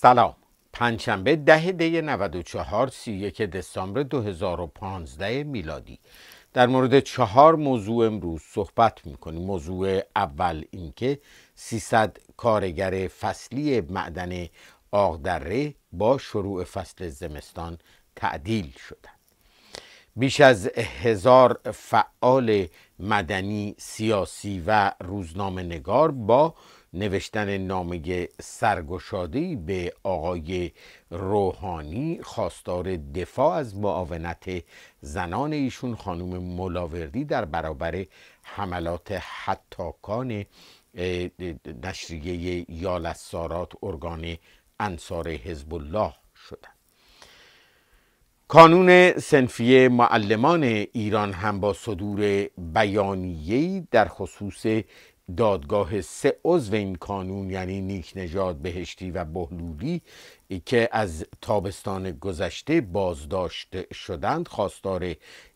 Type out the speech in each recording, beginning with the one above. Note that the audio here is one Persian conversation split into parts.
سلام پنجشنبه ده دی 94 31 دسامبر 2015 میلادی در مورد چهار موضوع امروز صحبت میکنیم موضوع اول اینکه 300 کارگر فصلی معدن آغدره با شروع فصل زمستان تعدیل شدند بیش از هزار فعال مدنی سیاسی و روزنامه نگار با نوشتن نامه سرگشادی به آقای روحانی خواستار دفاع از معاونت زنان ایشون خانم ملاوردی در برابر حملات حتاکان نشریه یال سارات ارگان انصار حزب الله شدند کانون سنفی معلمان ایران هم با صدور بیانیه‌ای در خصوص دادگاه سه عضو این کانون یعنی نیک نژاد بهشتی و بهلولی که از تابستان گذشته بازداشت شدند خواستار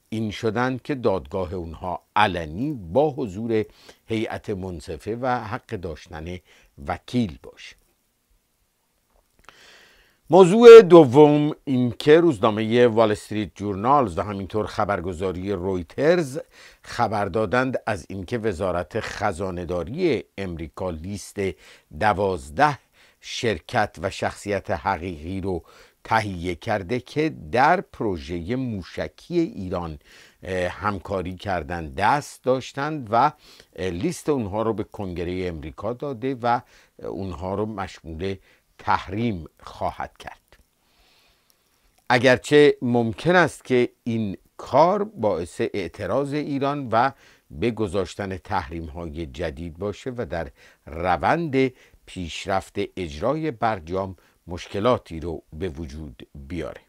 این شدند که دادگاه اونها علنی با حضور هیئت منصفه و حق داشتن وکیل باشه موضوع دوم اینکه روزنامه وال استریت جورنالز و همینطور خبرگزاری رویترز خبر دادند از اینکه وزارت خزانهداری امریکا لیست دوازده شرکت و شخصیت حقیقی رو تهیه کرده که در پروژه موشکی ایران همکاری کردن دست داشتند و لیست اونها رو به کنگره امریکا داده و اونها رو مشمول تحریم خواهد کرد اگرچه ممکن است که این کار باعث اعتراض ایران و به گذاشتن تحریم های جدید باشه و در روند پیشرفت اجرای برجام مشکلاتی رو به وجود بیاره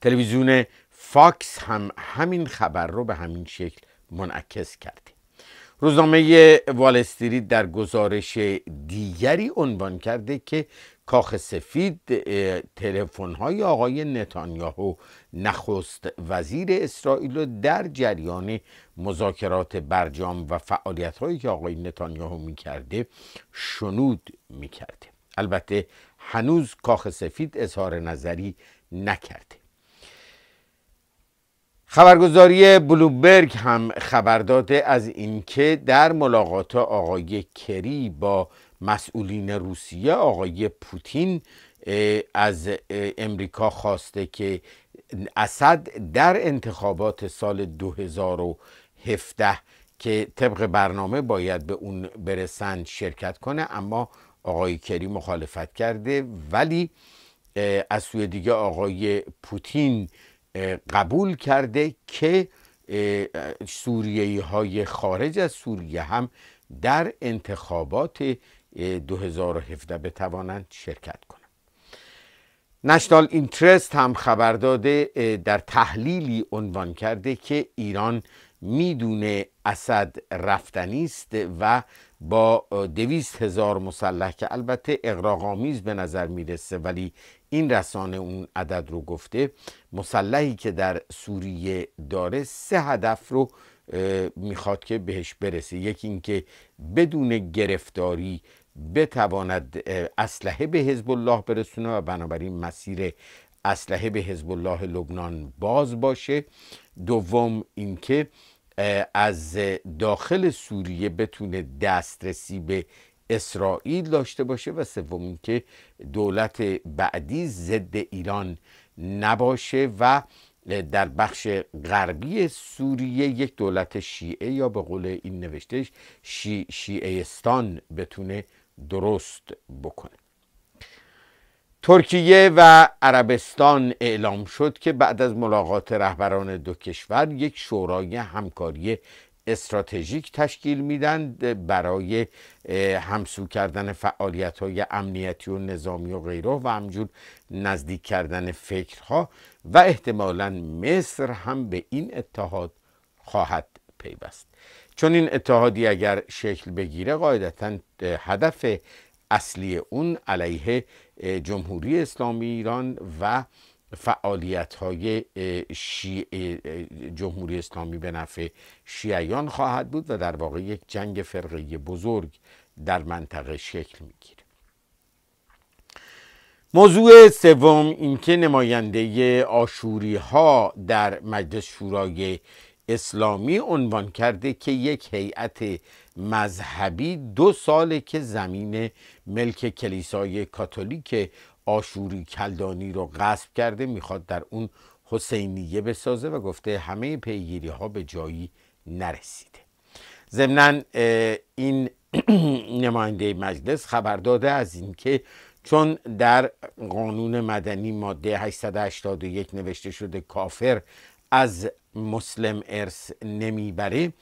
تلویزیون فاکس هم همین خبر رو به همین شکل منعکس کرده روزنامه وال در گزارش دیگری عنوان کرده که کاخ سفید تلفن های آقای نتانیاهو نخست وزیر اسرائیل رو در جریان مذاکرات برجام و فعالیت هایی که آقای نتانیاهو میکرده شنود میکرده البته هنوز کاخ سفید اظهار نظری نکرده خبرگزاری بلومبرگ هم خبر داده از اینکه در ملاقات آقای کری با مسئولین روسیه آقای پوتین از امریکا خواسته که اسد در انتخابات سال 2017 که طبق برنامه باید به اون برسند شرکت کنه اما آقای کری مخالفت کرده ولی از سوی دیگه آقای پوتین قبول کرده که سوریه های خارج از سوریه هم در انتخابات 2017 بتوانند شرکت کنند نشنال اینترست هم خبر داده در تحلیلی عنوان کرده که ایران میدونه اسد رفتنی است و با دویست هزار مسلح که البته اقراغامیز به نظر میرسه ولی این رسانه اون عدد رو گفته مسلحی که در سوریه داره سه هدف رو میخواد که بهش برسه یکی اینکه بدون گرفتاری بتواند اسلحه به حزب الله برسونه و بنابراین مسیر اسلحه به حزب الله لبنان باز باشه دوم اینکه از داخل سوریه بتونه دسترسی به اسرائیل داشته باشه و سوم اینکه دولت بعدی ضد ایران نباشه و در بخش غربی سوریه یک دولت شیعه یا به قول این نوشتهش شی، استان بتونه درست بکنه ترکیه و عربستان اعلام شد که بعد از ملاقات رهبران دو کشور یک شورای همکاری استراتژیک تشکیل میدن برای همسو کردن فعالیت های امنیتی و نظامی و غیره و همجور نزدیک کردن فکرها و احتمالا مصر هم به این اتحاد خواهد پیوست چون این اتحادی اگر شکل بگیره قاعدتا هدف اصلی اون علیه جمهوری اسلامی ایران و فعالیت های جمهوری اسلامی به نفع شیعیان خواهد بود و در واقع یک جنگ فرقی بزرگ در منطقه شکل میگیره موضوع سوم اینکه نماینده آشوری ها در مجلس شورای اسلامی عنوان کرده که یک هیئت مذهبی دو ساله که زمین ملک کلیسای کاتولیک آشوری کلدانی رو غصب کرده میخواد در اون حسینیه بسازه و گفته همه پیگیری ها به جایی نرسیده ضمنا این نماینده مجلس خبر داده از اینکه چون در قانون مدنی ماده 881 نوشته شده کافر از مسلم ارث نمیبره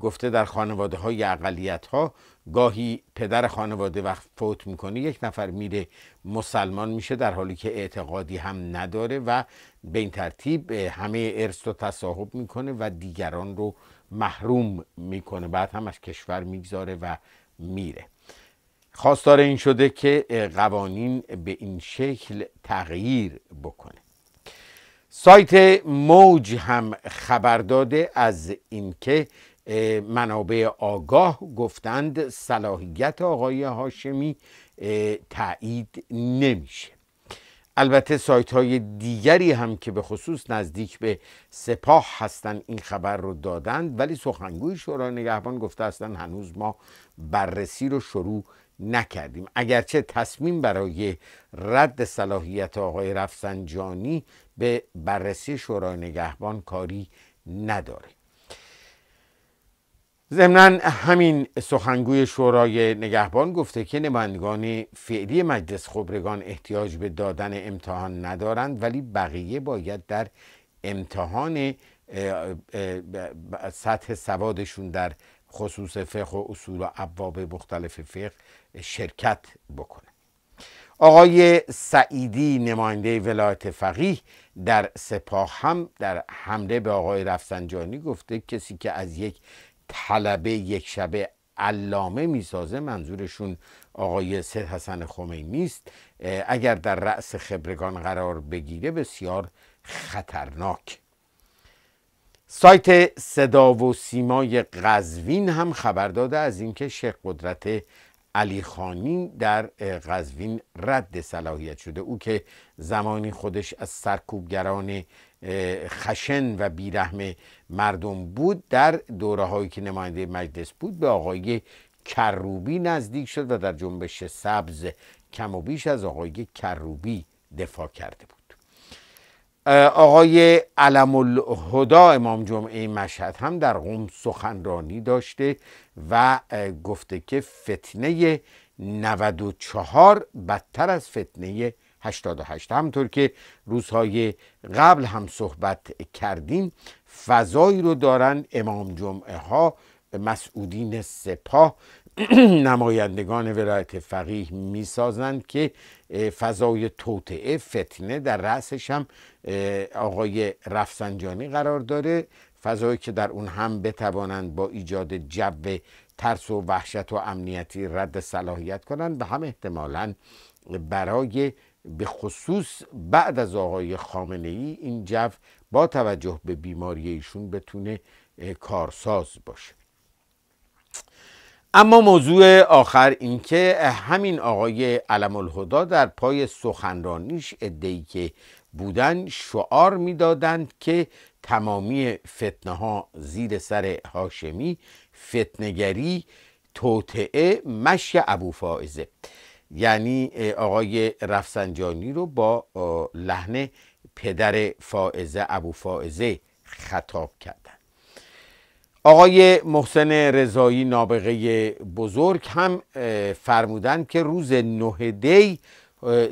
گفته در خانواده های اقلیت ها گاهی پدر خانواده وقت فوت میکنه یک نفر میره مسلمان میشه در حالی که اعتقادی هم نداره و به این ترتیب همه ارث رو تصاحب میکنه و دیگران رو محروم میکنه بعد هم از کشور میگذاره و میره خواستار این شده که قوانین به این شکل تغییر بکنه سایت موج هم خبر داده از اینکه منابع آگاه گفتند صلاحیت آقای هاشمی تایید نمیشه البته سایت های دیگری هم که به خصوص نزدیک به سپاه هستند این خبر رو دادند ولی سخنگوی شورای نگهبان گفته هستند هنوز ما بررسی رو شروع نکردیم اگرچه تصمیم برای رد صلاحیت آقای رفسنجانی به بررسی شورای نگهبان کاری نداره ضمنا همین سخنگوی شورای نگهبان گفته که نمایندگان فعلی مجلس خبرگان احتیاج به دادن امتحان ندارند ولی بقیه باید در امتحان سطح سوادشون در خصوص فقه و اصول و ابواب مختلف فقه شرکت بکنه آقای سعیدی نماینده ولایت فقیه در سپاه هم در حمله به آقای رفسنجانی گفته کسی که از یک طلبه یک شبه علامه میسازه منظورشون آقای سید حسن خمینی نیست اگر در رأس خبرگان قرار بگیره بسیار خطرناک سایت صدا و سیمای قزوین هم خبر داده از اینکه شیخ قدرت علی خانی در غزوین رد صلاحیت شده او که زمانی خودش از سرکوبگران خشن و بیرحم مردم بود در دوره هایی که نماینده مجلس بود به آقای کروبی نزدیک شد و در جنبش سبز کم و بیش از آقای کروبی دفاع کرده بود آقای علم الهدا امام جمعه مشهد هم در قوم سخنرانی داشته و گفته که فتنه 94 بدتر از فتنه 88 همطور که روزهای قبل هم صحبت کردیم فضایی رو دارن امام جمعه ها مسعودین سپاه نمایندگان ولایت فقیه میسازند که فضای توطعه فتنه در رأسش هم آقای رفسنجانی قرار داره فضایی که در اون هم بتوانند با ایجاد جو ترس و وحشت و امنیتی رد صلاحیت کنند و هم احتمالا برای به خصوص بعد از آقای خامنه ای این جو با توجه به بیماری ایشون بتونه کارساز باشه اما موضوع آخر اینکه همین آقای علم الهدا در پای سخنرانیش ادعی که بودن شعار میدادند که تمامی فتنه ها زیر سر هاشمی فتنگری توطعه مشی ابو فائزه یعنی آقای رفسنجانی رو با لحن پدر فائزه ابو فائزه خطاب کرد آقای محسن رضایی نابغه بزرگ هم فرمودن که روز نه دی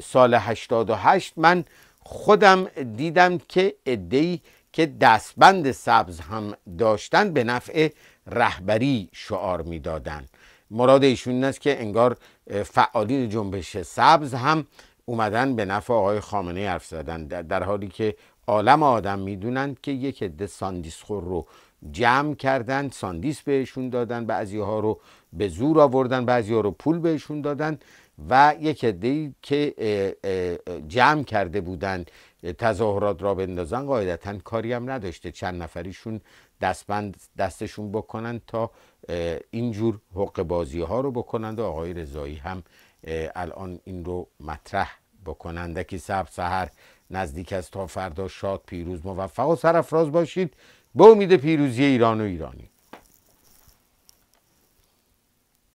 سال 88 من خودم دیدم که ادهی که دستبند سبز هم داشتن به نفع رهبری شعار میدادند مراد ایشون این است که انگار فعالین جنبش سبز هم اومدن به نفع آقای خامنه حرف زدن در حالی که عالم آدم میدونند که یک عده ساندیسخور رو جمع کردن ساندیس بهشون دادن بعضی ها رو به زور آوردن بعضی ها رو پول بهشون دادن و یک عده که جمع کرده بودن تظاهرات را بندازن قاعدتا کاری هم نداشته چند نفریشون دستبند دستشون بکنن تا اینجور حق بازی ها رو بکنند و آقای رضایی هم الان این رو مطرح بکنند که سب سهر نزدیک از تا فردا شاد پیروز موفق و سرفراز باشید به امید پیروزی ایران و ایرانی